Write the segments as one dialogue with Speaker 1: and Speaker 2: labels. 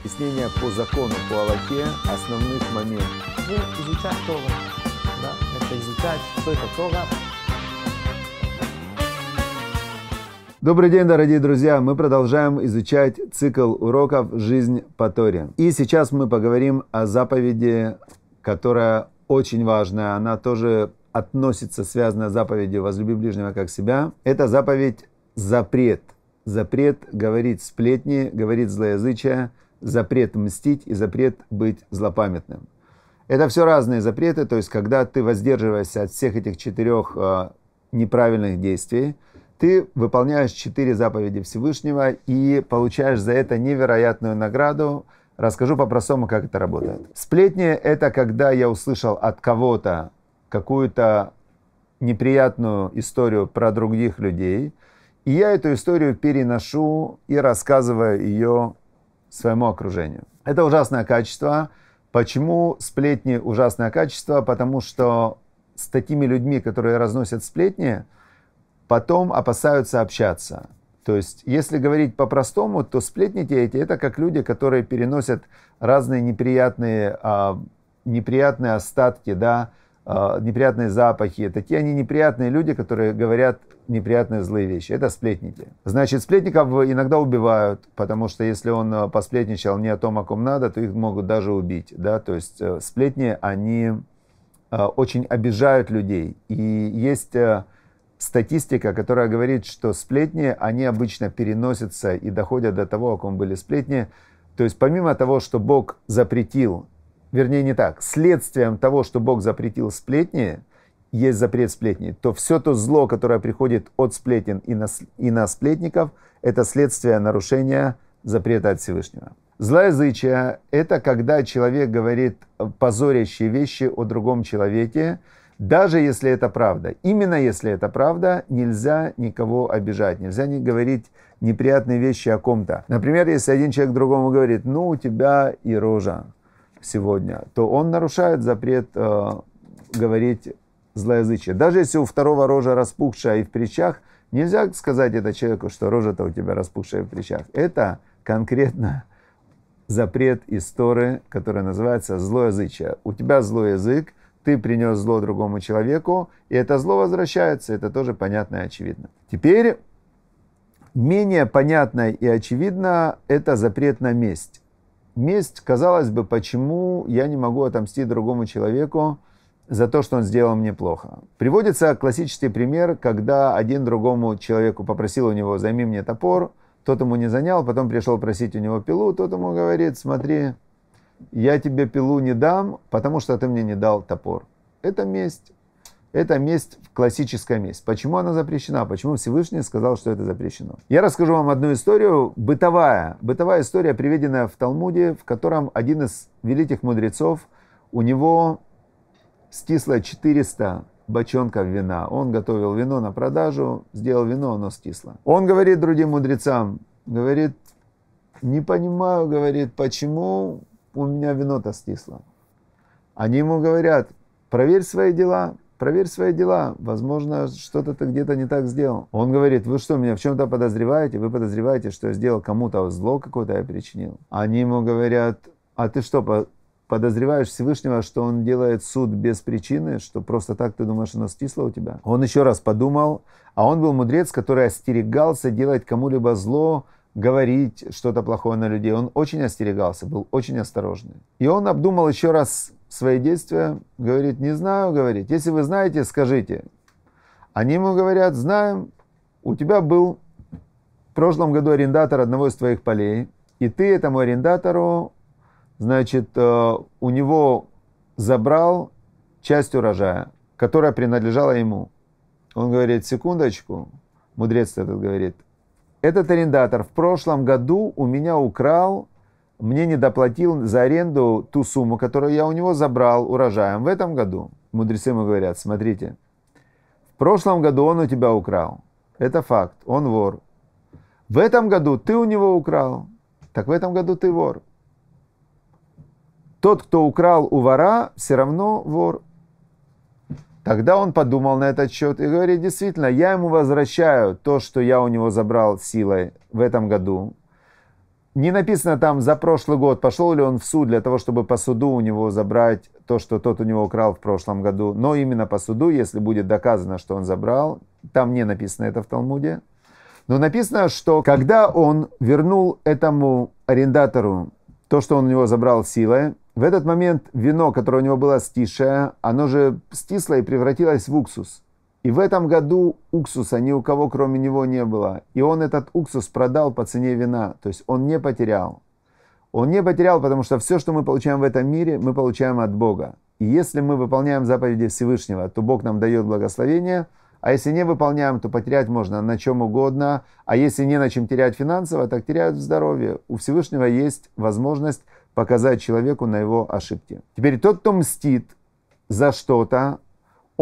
Speaker 1: Объяснение по закону по Аллахе основных моментов.
Speaker 2: Вы изучать Тора. Да? Это изучать, что это Тора.
Speaker 1: Добрый день, дорогие друзья! Мы продолжаем изучать цикл уроков «Жизнь по Торе». И сейчас мы поговорим о заповеди, которая очень важная. Она тоже относится, связана с заповедью «Возлюби ближнего как себя». Это заповедь «Запрет». Запрет говорить сплетни, говорить злоязычие – запрет мстить и запрет быть злопамятным. Это все разные запреты, то есть когда ты воздерживаешься от всех этих четырех э, неправильных действий, ты выполняешь четыре заповеди Всевышнего и получаешь за это невероятную награду. Расскажу по-простому, как это работает. Сплетни – это когда я услышал от кого-то какую-то неприятную историю про других людей, и я эту историю переношу и рассказываю ее своему окружению. Это ужасное качество. Почему сплетни ужасное качество? Потому что с такими людьми, которые разносят сплетни, потом опасаются общаться. То есть, если говорить по-простому, то сплетни те эти – это как люди, которые переносят разные неприятные, а, неприятные остатки, да, а, неприятные запахи. Такие они неприятные люди, которые говорят неприятные злые вещи. Это сплетники. Значит, сплетников иногда убивают, потому что если он а, посплетничал не о том, о ком надо, то их могут даже убить. Да? То есть э, сплетни, они а, очень обижают людей. И есть э, статистика, которая говорит, что сплетни, они обычно переносятся и доходят до того, о ком были сплетни. То есть помимо того, что Бог запретил вернее не так, следствием того, что Бог запретил сплетни, есть запрет сплетни, то все то зло, которое приходит от сплетен и на, и на сплетников, это следствие нарушения запрета от Всевышнего. Злоязычие – это когда человек говорит позорящие вещи о другом человеке, даже если это правда. Именно если это правда, нельзя никого обижать, нельзя не говорить неприятные вещи о ком-то. Например, если один человек другому говорит, ну, у тебя и рожа сегодня, то он нарушает запрет э, говорить злоязычие. Даже если у второго рожа распухшая и в причах, нельзя сказать это человеку, что рожа-то у тебя распухшая и в причах. Это конкретно запрет истории, который называется злоязычие. У тебя злой язык, ты принес зло другому человеку, и это зло возвращается, это тоже понятно и очевидно. Теперь менее понятно и очевидно это запрет на месть месть, казалось бы, почему я не могу отомстить другому человеку за то, что он сделал мне плохо. Приводится классический пример, когда один другому человеку попросил у него «займи мне топор», тот ему не занял, потом пришел просить у него пилу, тот ему говорит «смотри, я тебе пилу не дам, потому что ты мне не дал топор». Это месть. Это месть, классическая месть. Почему она запрещена? Почему Всевышний сказал, что это запрещено? Я расскажу вам одну историю, бытовая. Бытовая история, приведенная в Талмуде, в котором один из великих мудрецов, у него стисло 400 бочонков вина. Он готовил вино на продажу, сделал вино, оно стисло. Он говорит другим мудрецам, говорит, не понимаю, говорит, почему у меня вино-то стисло. Они ему говорят, проверь свои дела, проверь свои дела, возможно, что-то ты где-то не так сделал. Он говорит, вы что, меня в чем-то подозреваете? Вы подозреваете, что я сделал кому-то зло какое-то, а я причинил. Они ему говорят, а ты что, подозреваешь Всевышнего, что он делает суд без причины, что просто так ты думаешь, оно стисло у тебя? Он еще раз подумал, а он был мудрец, который остерегался делать кому-либо зло, говорить что-то плохое на людей. Он очень остерегался, был очень осторожный. И он обдумал еще раз свои действия, говорит, не знаю, говорит, если вы знаете, скажите. Они ему говорят, знаем, у тебя был в прошлом году арендатор одного из твоих полей, и ты этому арендатору, значит, э, у него забрал часть урожая, которая принадлежала ему. Он говорит, секундочку, мудрец этот говорит, этот арендатор в прошлом году у меня украл мне не доплатил за аренду ту сумму, которую я у него забрал урожаем в этом году. Мудрецы ему говорят, смотрите, в прошлом году он у тебя украл. Это факт, он вор. В этом году ты у него украл, так в этом году ты вор. Тот, кто украл у вора, все равно вор. Тогда он подумал на этот счет и говорит, действительно, я ему возвращаю то, что я у него забрал силой в этом году, не написано там за прошлый год, пошел ли он в суд для того, чтобы по суду у него забрать то, что тот у него украл в прошлом году. Но именно по суду, если будет доказано, что он забрал, там не написано это в Талмуде. Но написано, что когда он вернул этому арендатору то, что он у него забрал силой, в этот момент вино, которое у него было стише, оно же стисло и превратилось в уксус. И в этом году уксуса ни у кого кроме него не было. И он этот уксус продал по цене вина. То есть он не потерял. Он не потерял, потому что все, что мы получаем в этом мире, мы получаем от Бога. И если мы выполняем заповеди Всевышнего, то Бог нам дает благословение. А если не выполняем, то потерять можно на чем угодно. А если не на чем терять финансово, так теряют в здоровье. У Всевышнего есть возможность показать человеку на его ошибки. Теперь тот, кто мстит за что-то,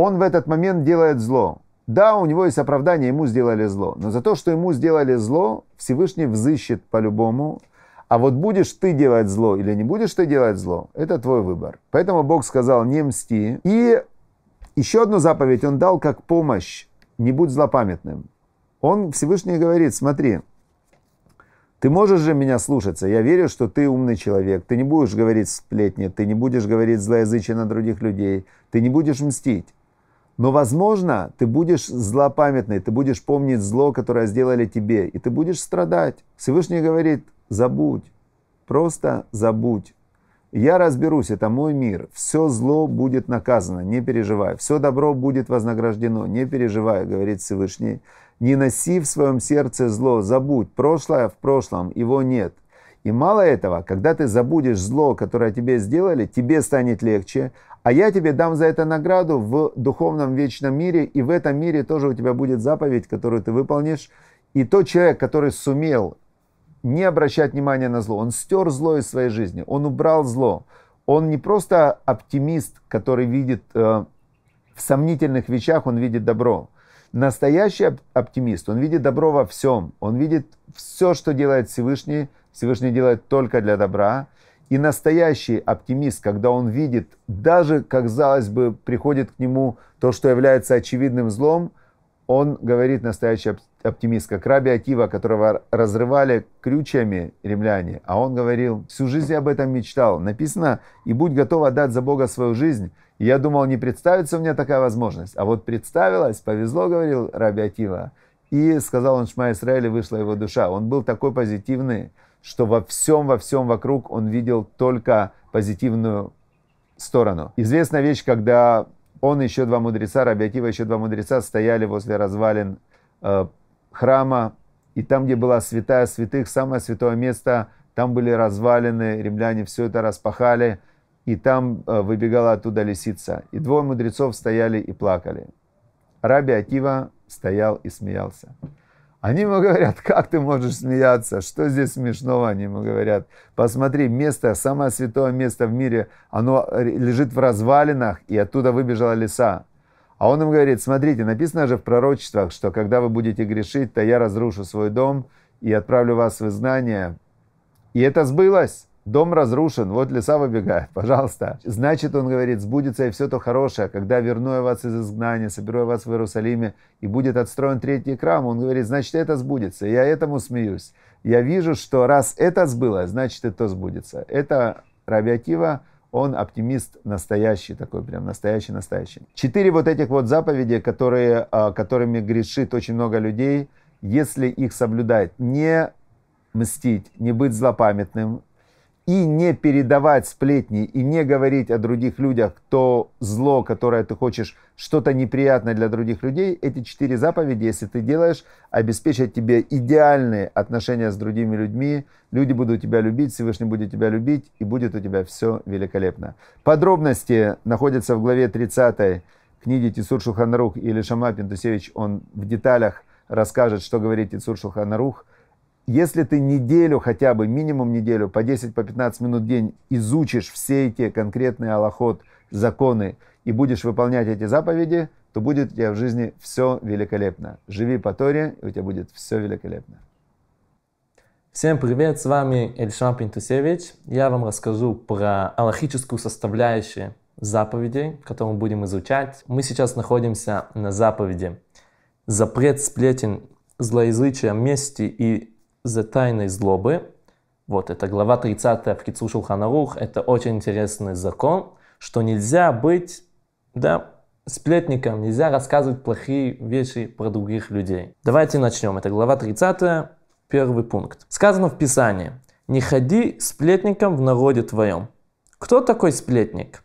Speaker 1: он в этот момент делает зло. Да, у него есть оправдание, ему сделали зло. Но за то, что ему сделали зло, Всевышний взыщет по-любому. А вот будешь ты делать зло или не будешь ты делать зло, это твой выбор. Поэтому Бог сказал, не мсти. И еще одну заповедь он дал как помощь. Не будь злопамятным. Он Всевышний говорит, смотри, ты можешь же меня слушаться. Я верю, что ты умный человек. Ты не будешь говорить сплетни, ты не будешь говорить злоязычие на других людей, ты не будешь мстить. Но, возможно, ты будешь злопамятный, ты будешь помнить зло, которое сделали тебе, и ты будешь страдать. Всевышний говорит, забудь, просто забудь. Я разберусь, это мой мир. Все зло будет наказано, не переживай. Все добро будет вознаграждено, не переживай, говорит Всевышний. Не носи в своем сердце зло, забудь. Прошлое в прошлом, его нет. И мало этого, когда ты забудешь зло, которое тебе сделали, тебе станет легче, а я тебе дам за это награду в духовном вечном мире, и в этом мире тоже у тебя будет заповедь, которую ты выполнишь. И тот человек, который сумел не обращать внимания на зло, он стер зло из своей жизни, он убрал зло. Он не просто оптимист, который видит э, в сомнительных вещах, он видит добро. Настоящий оптимист, он видит добро во всем, он видит все, что делает Всевышний, Всевышний делает только для добра – и настоящий оптимист, когда он видит, даже, как казалось бы, приходит к нему то, что является очевидным злом, он говорит настоящий оптимист, как Раби Акива, которого разрывали крючьями римляне, а он говорил, всю жизнь я об этом мечтал. Написано, и будь готов отдать за Бога свою жизнь. И я думал, не представится у меня такая возможность. А вот представилась, повезло, говорил Раби Акива. И сказал он Шма Исраиль, и вышла его душа. Он был такой позитивный, что во всем, во всем вокруг он видел только позитивную сторону. Известная вещь, когда он еще два мудреца, Рабиатива еще два мудреца стояли возле развалин э, храма, и там, где была святая святых, самое святое место, там были развалины, римляне все это распахали, и там э, выбегала оттуда лисица. И двое мудрецов стояли и плакали. Раби Акива стоял и смеялся. Они ему говорят, как ты можешь смеяться, что здесь смешного, они ему говорят. Посмотри, место, самое святое место в мире, оно лежит в развалинах, и оттуда выбежала лиса. А он им говорит, смотрите, написано же в пророчествах, что когда вы будете грешить, то я разрушу свой дом и отправлю вас в изгнание. И это сбылось. Дом разрушен, вот леса выбегают, пожалуйста. Значит, он говорит, сбудется и все то хорошее, когда верну я вас из изгнания, соберу я вас в Иерусалиме, и будет отстроен третий храм. Он говорит, значит, это сбудется. Я этому смеюсь. Я вижу, что раз это сбылось, значит, и то сбудется. Это Рабиатива, он оптимист настоящий такой, прям настоящий-настоящий. Четыре вот этих вот заповеди, которые, а, которыми грешит очень много людей, если их соблюдать, не мстить, не быть злопамятным, и не передавать сплетни, и не говорить о других людях то зло, которое ты хочешь, что-то неприятное для других людей, эти четыре заповеди, если ты делаешь, обеспечат тебе идеальные отношения с другими людьми, люди будут тебя любить, Всевышний будет тебя любить, и будет у тебя все великолепно. Подробности находятся в главе 30 книги Тисур Шуханарух или Шама Пентусевич, он в деталях расскажет, что говорит Тисур Шуханарух – если ты неделю хотя бы, минимум неделю, по 10-15 по минут в день изучишь все эти конкретные аллоход законы и будешь выполнять эти заповеди, то будет у тебя в жизни все великолепно. Живи по Торе, и у тебя будет все великолепно.
Speaker 2: Всем привет, с вами Эльшам Пинтусевич. Я вам расскажу про аллахическую составляющую заповедей, которую мы будем изучать. Мы сейчас находимся на заповеди «Запрет сплетен, злоязычия, мести и за тайной злобы. Вот, это глава 30 в Кицу Шулханарух. Это очень интересный закон, что нельзя быть, да, сплетником, нельзя рассказывать плохие вещи про других людей. Давайте начнем. Это глава 30, первый пункт. Сказано в Писании, не ходи сплетником в народе твоем. Кто такой сплетник?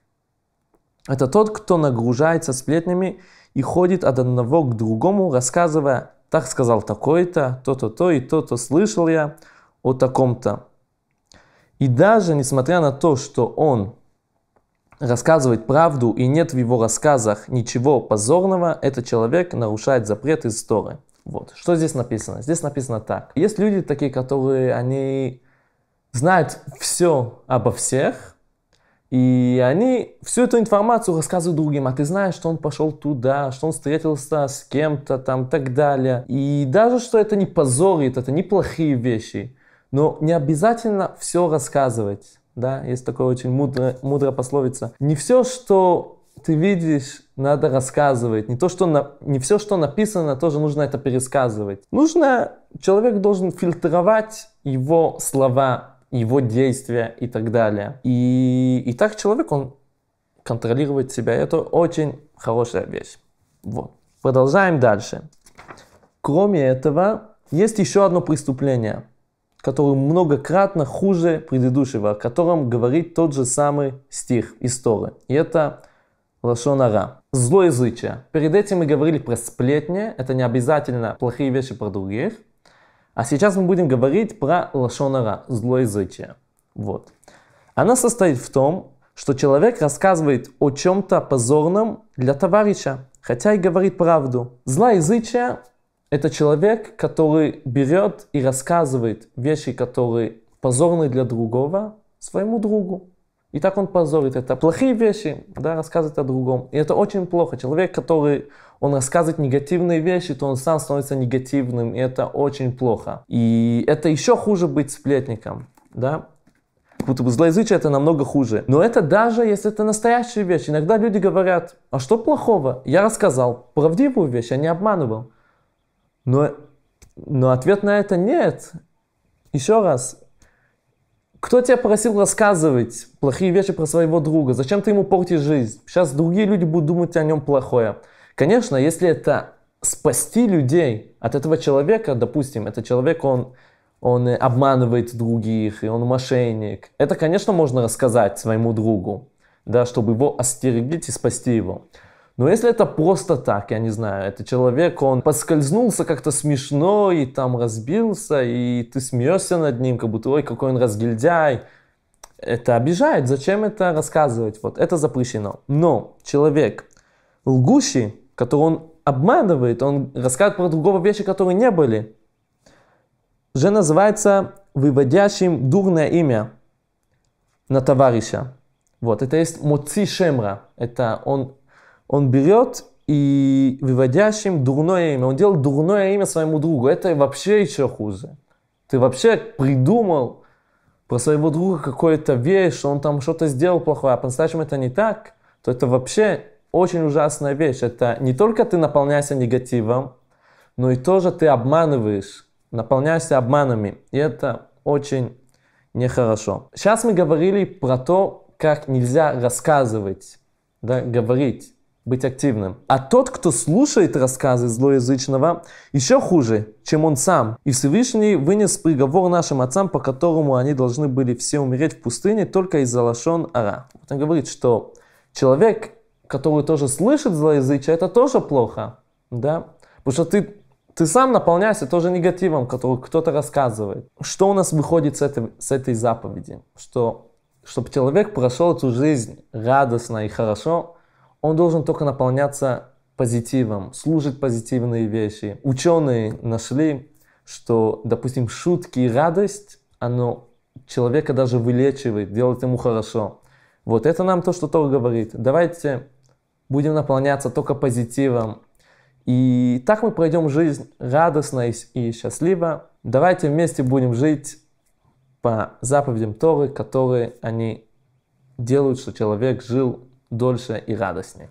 Speaker 2: Это тот, кто нагружается сплетнями и ходит от одного к другому, рассказывая так сказал такой-то, то-то, то и то-то слышал я о таком-то. И даже несмотря на то, что он рассказывает правду и нет в его рассказах ничего позорного, этот человек нарушает запрет из Торы. Вот. Что здесь написано? Здесь написано так. Есть люди такие, которые, они знают все обо всех, и они всю эту информацию рассказывают другим. А ты знаешь, что он пошел туда, что он встретился с кем-то там, так далее. И даже что это не позорит, это не плохие вещи. Но не обязательно все рассказывать. Да, есть такое очень мудрая, мудрая пословица. Не все, что ты видишь, надо рассказывать. Не, то, что на... не все, что написано, тоже нужно это пересказывать. Нужно, человек должен фильтровать его слова его действия и так далее. И, и так человек, он контролировать себя. Это очень хорошая вещь. Вот. Продолжаем дальше. Кроме этого, есть еще одно преступление, которое многократно хуже предыдущего, о котором говорит тот же самый стих истории. И это лашонара Злоязычие. Перед этим мы говорили про сплетни. Это не обязательно плохие вещи про других. А сейчас мы будем говорить про лошонара, злоязычие. Вот. Она состоит в том, что человек рассказывает о чем-то позорном для товарища, хотя и говорит правду. Злоязычие – это человек, который берет и рассказывает вещи, которые позорны для другого, своему другу. И так он позорит это. Плохие вещи, да, рассказывает о другом. И это очень плохо. Человек, который, он рассказывает негативные вещи, то он сам становится негативным, и это очень плохо. И это еще хуже быть сплетником, да. Как будто бы злоязычие это намного хуже. Но это даже, если это настоящая вещь. Иногда люди говорят, а что плохого? Я рассказал правдивую вещь, я а не обманывал. Но, но ответ на это нет. Еще раз, кто тебя просил рассказывать плохие вещи про своего друга? Зачем ты ему портишь жизнь? Сейчас другие люди будут думать о нем плохое. Конечно, если это спасти людей от этого человека, допустим, этот человек, он, он обманывает других, и он мошенник, это, конечно, можно рассказать своему другу, да, чтобы его остерегить и спасти его. Но если это просто так, я не знаю, это человек, он поскользнулся как-то смешно и там разбился, и ты смеешься над ним, как будто, ой, какой он разгильдяй, это обижает, зачем это рассказывать, вот это запрещено. Но человек лгущий, который он обманывает, он рассказывает про другого вещи, которые не были, уже называется выводящим дурное имя на товарища. Вот, это есть моци шемра, это он он берет и выводящим дурное имя. Он делал дурное имя своему другу. Это вообще еще хуже. Ты вообще придумал про своего друга какую-то вещь, что он там что-то сделал плохое, а по-настоящему это не так, то это вообще очень ужасная вещь. Это не только ты наполняешься негативом, но и тоже ты обманываешь, наполняешься обманами. И это очень нехорошо. Сейчас мы говорили про то, как нельзя рассказывать, да, говорить быть активным. А тот, кто слушает рассказы злоязычного, еще хуже, чем он сам. И Всевышний вынес приговор нашим отцам, по которому они должны были все умереть в пустыне только из-за лошон ара. Вот он говорит, что человек, который тоже слышит злоязычие, это тоже плохо. Да? Потому что ты, ты сам наполняешься тоже негативом, который кто-то рассказывает. Что у нас выходит с этой, с этой заповеди? Что чтобы человек прошел эту жизнь радостно и хорошо – он должен только наполняться позитивом, служить позитивные вещи. Ученые нашли, что, допустим, шутки и радость, оно человека даже вылечивает, делает ему хорошо. Вот это нам то, что Тор говорит. Давайте будем наполняться только позитивом. И так мы пройдем жизнь радостно и счастливо. Давайте вместе будем жить по заповедям Торы, которые они делают, что человек жил дольше и радостнее.